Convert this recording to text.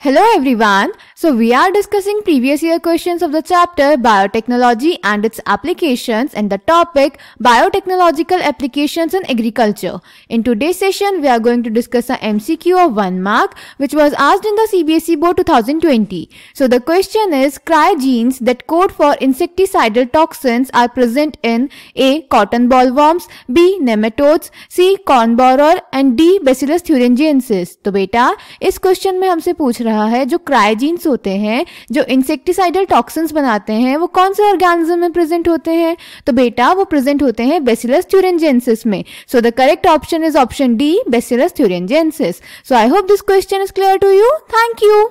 Hello everyone. So we are discussing previous year questions of the chapter biotechnology and its applications and the topic biotechnological applications in agriculture. In today's session, we are going to discuss a MCQ of 1 mark which was asked in the CBSE board 2020. So the question is cryogenes that code for insecticidal toxins are present in A. Cotton ballworms, B. Nematodes, C. Corn borer and D. Bacillus thuringiensis. So, beta, is question, में हमसे पूछ रहा है जो क्राइजीन्स होते हैं जो insecticidal toxins बनाते हैं वो कौन से ऑर्गेनिज्म में प्रेजेंट होते हैं तो बेटा वो प्रेजेंट होते हैं बेसिलस थ्यूरेंजेंसिस में so the correct option is option D bacillus thuringiensis so I hope this question is clear to you thank you